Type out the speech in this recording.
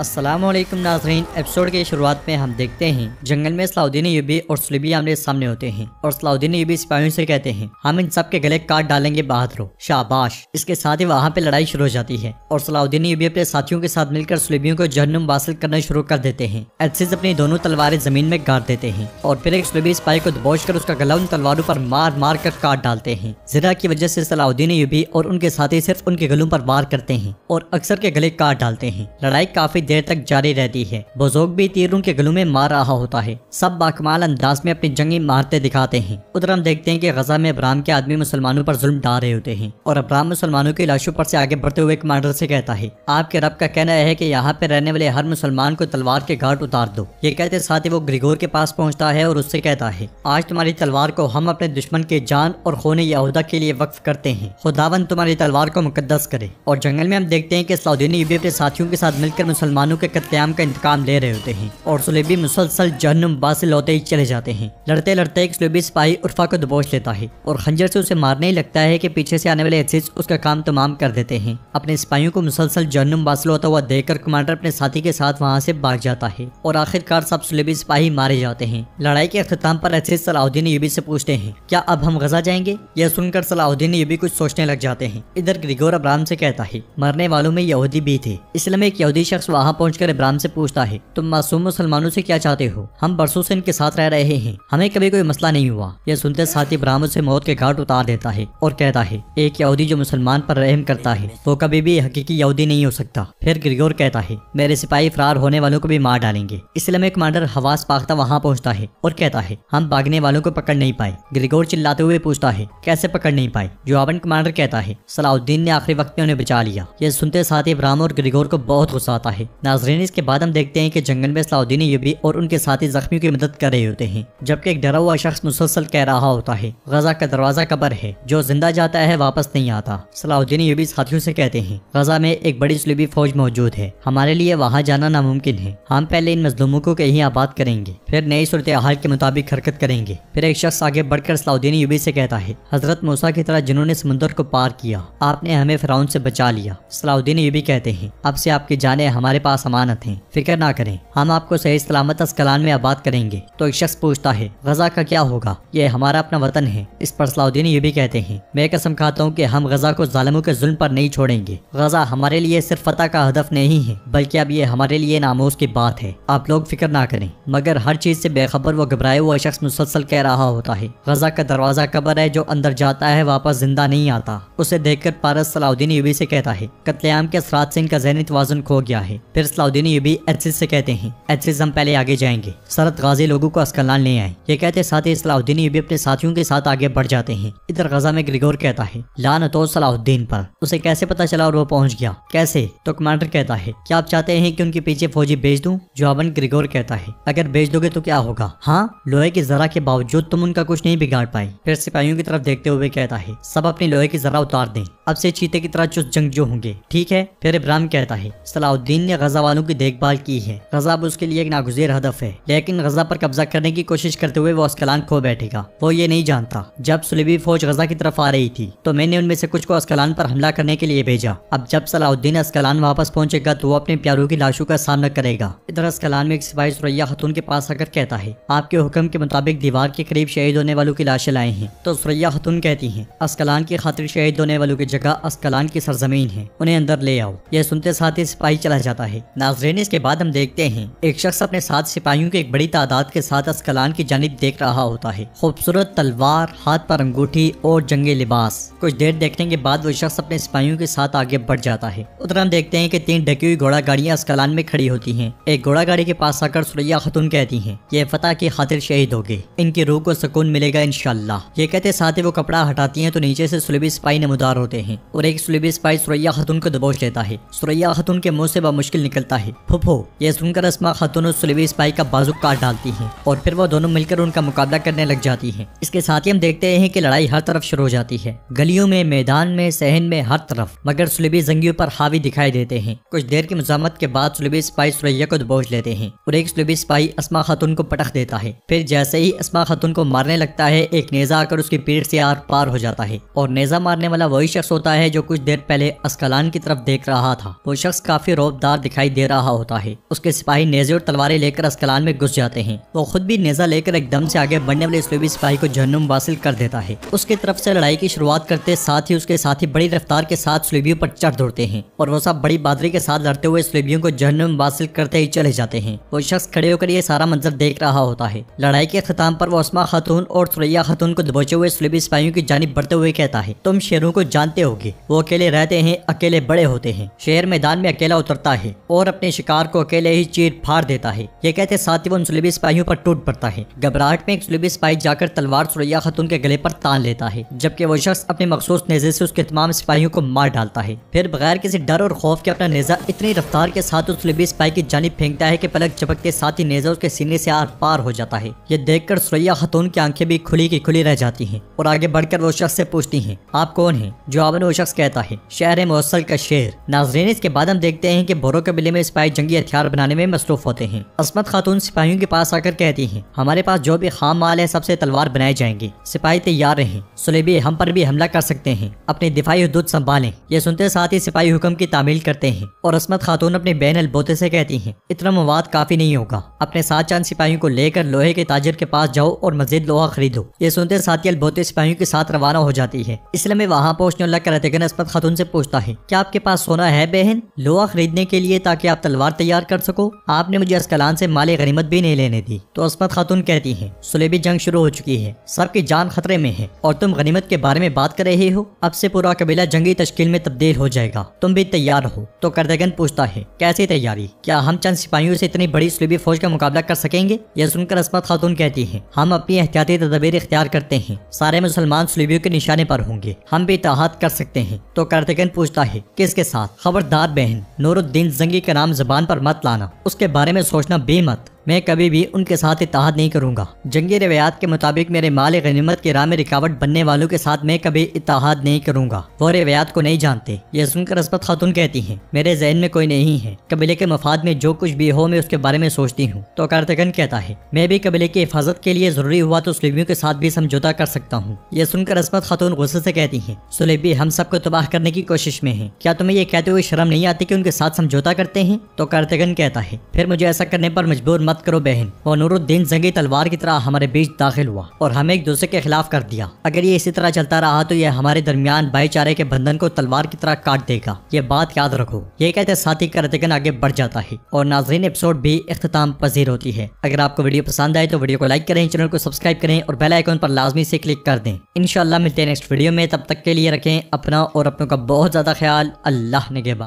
असलम नाजरीन एपिसोड के शुरुआत में हम देखते हैं जंगल में सलाउद्दीन यूबी और सुलेबी आमले सामने होते हैं और सलाउद्दीन यूबी सिपाहियों से कहते हैं हम इन सब के गले काट डालेंगे बहादुर शाबाश इसके साथ ही वहाँ पे लड़ाई शुरू हो जाती है और सलाउद्दीन यूबी अपने साथियों के साथ मिलकर सुलेबियों को जहनुम वासिल करना शुरू कर देते हैं एल्सिस अपनी दोनों तलवारें जमीन में गाड़ देते हैं और फिर एक सुलेबी सिपाही को दबोच कर उसका गला उन तलवारों पर मार मार कर काट डालते हैं जरा की वजह से सलाउद्दीन यूबी और उनके साथी सिर्फ उनके गलों पर मार करते हैं और अक्सर के गले काट डालते हैं लड़ाई काफी देर तक जारी रहती है बुजुर्ग भी तीरों के गलू में मार रहा होता है सब बाकमाल अंदाज में अपनी जंगी मारते दिखाते हैं उधर हम देखते हैं कि गजा में अब्राम के आदमी मुसलमानों पर जुल्म डाल रहे होते हैं और अब्राम मुसलमानों की लाशों पर से आगे बढ़ते हुए कमांडर से कहता है आपके रब का कहना है की यहाँ पे रहने वाले हर मुसलमान को तलवार के घाट उतार दो ये कहते साथ ही वो ग्रिगोर के पास पहुँचता है और उससे कहता है आज तुम्हारी तलवार को हम अपने दुश्मन के जान और खोने यहूदा के लिए वक्फ करते हैं खुदावन तुम्हारी तलवार को मुकदस करे और जंगल में हम देखते हैं कि सऊदी ने भी अपने साथियों के साथ मिलकर मुसलमान मुसलमानों के कत्याम का इंतकाम ले रहे होते हैं और सुलेबी मुसलसल जहनुम से लौटे ही चले जाते हैं लड़ते लड़ते एक सुलेबी सिपाही उर्फा को दबोच लेता है और खंजर से उसे मारने ही लगता है कि पीछे से आने वाले एसिस उसका काम तमाम कर देते हैं अपने सिपाहियों को मुसलसल जहनुम बासिल होता हुआ देखकर कमांडर अपने साथी के साथ वहाँ से भाग जाता है और आखिरकार सब सुलेबी सिपाही मारे जाते हैं लड़ाई के अख्ताम पर एसिस सलाहुद्दीन यूबी से पूछते हैं क्या अब हम गजा जाएंगे यह सुनकर सलाहुद्दीन यूबी कुछ सोचने लग जाते हैं इधर ग्रिगोर अब्राम से कहता है मरने वालों में यहूदी भी थे इसलिए एक यहूदी शख्स वहाँ वहाँ कर इब्राहिम से पूछता है तुम मासूम मुसलमानों से क्या चाहते हो हम बरसों से इनके साथ रह रहे हैं हमें कभी कोई मसला नहीं हुआ यह सुनते साथ इब्राहिम उसे मौत के घाट उतार देता है और कहता है एक यहूदी जो मुसलमान पर रहम करता है वो कभी भी हकीकी यहूदी नहीं हो सकता फिर ग्रिगोर कहता है मेरे सिपाही फरार होने वालों को भी मार डालेंगे इसलिए मैं कमांडर हवास पाख्ता वहाँ पहुँचता है और कहता है हम भागने वालों को पकड़ नहीं पाए ग्रिगोर चिल्लाते हुए पूछता है कैसे पकड़ नहीं पाए जुआबन कमांडर कहता है सलाउद्दीन ने आखिरी वक्त में उन्हें बचा लिया यह सुनते साथ ही इब्राहिम और ग्रिगोर को बहुत गुस्सा आता है नाजरीन इसके बाद हम देखते हैं कि जंगल में सलाउद्दीन यूबी और उनके साथी जख्मियों की मदद कर रहे होते हैं जबकि एक डरा हुआ शख्स मुसलसल कह रहा होता है गजा का दरवाजा कबर है जो जिंदा जाता है वापस नहीं आता सलाउद्दीन यूबी साथियों से कहते हैं गजा में एक बड़ी सलूबी फौज मौजूद है हमारे लिए वहाँ जाना नामुमकिन है हम पहले इन मजलूमों को कहीं आबाद करेंगे फिर नई सूरत हाल के मुताबिक हरकत करेंगे फिर एक शख्स आगे बढ़कर सलाउद्दीन यूबी से कहता है हजरत मूसा की तरह जिन्होंने समुद्र को पार किया आपने हमें फराउन से बचा लिया सलाउद्दीन यूबी कहते हैं अब से आपकी जाने हमारे पास अमानत है फिक्र ना करें हम आपको सही सलामत अस्कलान में आबाद करेंगे तो एक शख्स पूछता है गजा का क्या होगा ये हमारा अपना वतन है इस पर सलाउद्दीन ये भी कहते हैं मैं कसम खाता हूँ की हम गजा को जालमों के जुल्म पर नहीं छोड़ेंगे गजा हमारे लिए सिर्फ फतेह का हदफ नहीं है बल्कि अब ये हमारे लिए नामोज की बात है आप लोग फिक्र ना करें मगर हर चीज ऐसी बेखबर व घबराए हुआ शख्स मुसलसल कह रहा होता है गजा का दरवाजा कबर है जो अंदर जाता है वापस जिंदा नहीं आता उसे देखकर पारस सलाउद्दीन यूबी से कहता है कतलेआम के असरात सिंह का जहनी तोजन खो गया है फिर सलाउद्दीन यूबी एडसिस से कहते हैं एडसिस हम पहले आगे जाएंगे सरत गाजी लोगों को अस्कलान ले आए ये कहते साथ ही सलाउद्दीन यूबी अपने साथियों के साथ आगे बढ़ जाते हैं इधर गजा में ग्रिगोर कहता है लान तो सलाउद्दीन पर उसे कैसे पता चला और वो पहुंच गया कैसे तो कमांडर कहता है क्या आप चाहते हैं कि उनके पीछे फौजी भेज दूँ जवाबन ग्रिगोर कहता है अगर भेज दोगे तो क्या होगा हाँ लोहे की जरा के बावजूद तुम उनका कुछ नहीं बिगाड़ पाए फिर सिपाहियों की तरफ देखते हुए कहता है सब अपनी लोहे की जरा उतार दे अब से चीते की तरह चुस्त जो होंगे ठीक है फिर इब्राहिम कहता है सलाउद्दीन ने गजा वालों की देखभाल की है गजा अब उसके लिए एक नागुजर हदफ है लेकिन गजा पर कब्जा करने की कोशिश करते हुए वो अस्कलान खो बैठेगा वो ये नहीं जानता जब सुलेबी फौज गजा की तरफ आ रही थी तो मैंने उनमें से कुछ को अस्कलान पर हमला करने के लिए भेजा अब जब सलाउद्दीन अस्कलान वापस पहुंचेगा तो वो अपने प्यारों की लाशों का सामना करेगा इधर अस्कलान में एक सिपाही सुरैया खतून के पास आकर कहता है आपके हुक्म के मुताबिक दीवार के करीब शहीद होने वालों की लाशें लाए हैं तो सुरैया खतून कहती हैं अस्कलान की खातिर शहीद होने वालों की जगह अस्कलान की सरजमीन है उन्हें अंदर ले आओ यह सुनते साथ ही सिपाही चला जाता है है नाजरेन इसके बाद हम देखते हैं एक शख्स अपने साथ सिपाहियों की एक बड़ी तादाद के साथ अस्कलान की जानब देख रहा होता है खूबसूरत तलवार हाथ पर अंगूठी और जंगे लिबास कुछ देर देखने के बाद वो शख्स अपने सिपाहियों के साथ आगे बढ़ जाता है उधर हम देखते हैं की तीन ढकी हुई घोड़ा गाड़ियाँ अस्कलान में खड़ी होती है एक घोड़ा गाड़ी के पास आकर सुरैया खतून कहती है ये फतः की खातिर शहीद हो गए इनकी रूह को सुकून मिलेगा इनशाला ये कहते साथ ही वो कपड़ा हटाती है तो नीचे से सुलेबी सिपाही नमदार होते हैं और एक सुलेबी सिपाही सुरैया खतून को दबोच लेता है सुरैया खतून के मुंह से बमुश्किल मुश्किल निकलता है फुफो यह सुनकर असमा खातून सुलेवी स्पाई का बाजू काट डालती है और फिर वो दोनों मिलकर उनका मुकाबला करने लग जाती है इसके साथ ही हम देखते हैं की लड़ाई हर तरफ शुरू हो जाती है गलियों में मैदान में सहन में हर तरफ मगर सुलेबी जंगियों पर हावी दिखाई देते हैं कुछ देर की मजामत के बाद सुलेबी स्पाई सुरैया को दबोच लेते हैं और एक सुलेबी स्पाई असमा खातून को पटख देता है फिर जैसे ही असमा खातून को मारने लगता है एक नेजा आकर उसकी पीठ से आर पार हो जाता है और नेजा मारने वाला वही शख्स होता है जो कुछ देर पहले अस्कलान की तरफ देख रहा था वो शख्स काफी रोबदार दिखाई दे रहा होता है उसके सिपाही नेजे और तलवारें लेकर अस्कलान में घुस जाते हैं वो खुद भी नेजा लेकर एकदम से आगे बढ़ने वाले इसलूबी सिपाही को जहनुम वासिल कर देता है उसकी तरफ से लड़ाई की शुरुआत करते साथ ही उसके साथी बड़ी रफ्तार के साथ सलूबियों पर चढ़ दौड़ते हैं और वो सब बड़ी बादरी के साथ लड़ते हुए सलूबियों को जहनुम वासिल करते ही चले जाते हैं वो शख्स खड़े होकर ये सारा मंजर देख रहा होता है लड़ाई के खिताम पर वो उस्मा खातून और सुरैया खातून को दबोचे हुए सलूबी सिपाहियों की जानब बढ़ते हुए कहता है तुम शेरों को जानते होगे वो अकेले रहते हैं अकेले बड़े होते हैं शेर मैदान में अकेला उतरता है और अपने शिकार को अकेले ही चीर फाड़ देता है ये कहते साथ ही वो उन सुलेबी सिपाहियों पर टूट पड़ता है घबराहट में एक सुलेबी सिपाही जाकर तलवार सुरैया खतून के गले पर तान लेता है जबकि वो शख्स अपने मखसूस नेजे से उसके तमाम सिपाहियों को मार डालता है फिर बगैर किसी डर और खौफ के अपना नेजा इतनी रफ्तार के साथ उस सुलेबी सिपाही की जानी फेंकता है की पलक चपकते साथ ही नेजा उसके सीने से आर पार हो जाता है ये कर सुरैया खतून की आंखें भी खुली की खुली रह जाती है और आगे बढ़कर वो शख्स से पूछती है आप कौन है जो आपने वो शख्स कहता है शहर मौसल का शेर नाजरीन इसके बाद हम देखते हैं की बोरो के मुकाबले में सिपाही जंगी हथियार बनाने में मसरूफ होते हैं असमत खातून सिपाहियों के पास आकर कहती है हमारे पास जो भी खाम माल है सबसे तलवार बनाए जाएंगे सिपाही तैयार रहे सुलेबी हम पर भी हमला कर सकते हैं अपनी दिफाई हदूद संभालें ये सुनते साथ ही सिपाही हुक्म की तामील करते हैं और असमत खातून अपने बहन अलबोते से कहती है इतना मवाद काफी नहीं होगा अपने सात चांद सिपाहियों को लेकर लोहे के ताजर के पास जाओ और मजीद लोहा खरीदो ये सुनते साथी अलबोते सिपाहियों के साथ रवाना हो जाती है इसलिए मैं वहाँ पहुँचने लग कर असमत खातून से पूछता है क्या आपके पास सोना है बहन लोहा खरीदने के लिए ताकि आप तलवार तैयार कर सको आपने मुझे अस्कलान से माले गनीमत भी नहीं लेने दी तो असमत खातून कहती है सुलेबी जंग शुरू हो चुकी है सबकी जान खतरे में है और तुम गनीमत के बारे में बात कर रहे हो अब से पूरा कबीला जंगी तश्कील में तब्दील हो जाएगा तुम भी तैयार हो तो करदगन पूछता है कैसी तैयारी क्या हम चंद सिपाहियों से इतनी बड़ी सुलेबी फौज का मुकाबला कर सकेंगे यह सुनकर असमत खातून कहती है हम अपनी एहतियाती तदबीर इख्तियार करते हैं सारे मुसलमान सुलेबियों के निशाने पर होंगे हम भी इतहात कर सकते हैं तो करदगन पूछता है किसके साथ खबरदार बहन नूरुद्दीन जंगी किसी के नाम जबान पर मत लाना उसके बारे में सोचना भी मत मैं कभी भी उनके साथ इतिहाद नहीं करूँगा जंगी रवायात के मुताबिक मेरे माल गनीमत के राह में रिकावट बनने वालों के साथ मैं कभी इतिहाद नहीं करूँगा वो रवायात को नहीं जानते ये सुनकर असबत खातून कहती है मेरे जहन में कोई नहीं है कबीले के मफाद में जो कुछ भी हो मैं उसके बारे में सोचती हूँ तो कार्तिकन कहता है मैं भी कबीले की हिफाजत के लिए जरूरी हुआ तो सुलेबियों के साथ भी समझौता कर सकता हूँ यह सुनकर असमत खातून गुस्से से कहती है सुलेबी हम सबको तबाह करने की कोशिश में है क्या तुम्हें ये कहते हुए शर्म नहीं आती कि उनके साथ समझौता करते हैं तो कार्तिकन कहता है फिर मुझे ऐसा करने पर मजबूर मत मत करो बहन वो नूरुद्दीन जंगी तलवार की तरह हमारे बीच दाखिल हुआ और हमें एक दूसरे के खिलाफ कर दिया अगर ये इसी तरह चलता रहा तो ये हमारे दरमियान भाईचारे के बंधन को तलवार की तरह काट देगा ये बात याद रखो ये कहते साथी का आगे बढ़ जाता है और नाजरीन एपिसोड भी अख्ताम पजीर होती है अगर आपको वीडियो पसंद आए तो वीडियो को लाइक करें चैनल को सब्सक्राइब करें और बेल आइकन पर लाजमी से क्लिक कर दें इनशाला मिलते हैं नेक्स्ट वीडियो में तब तक के लिए रखें अपना और अपनों का बहुत ज्यादा ख्याल अल्लाह ने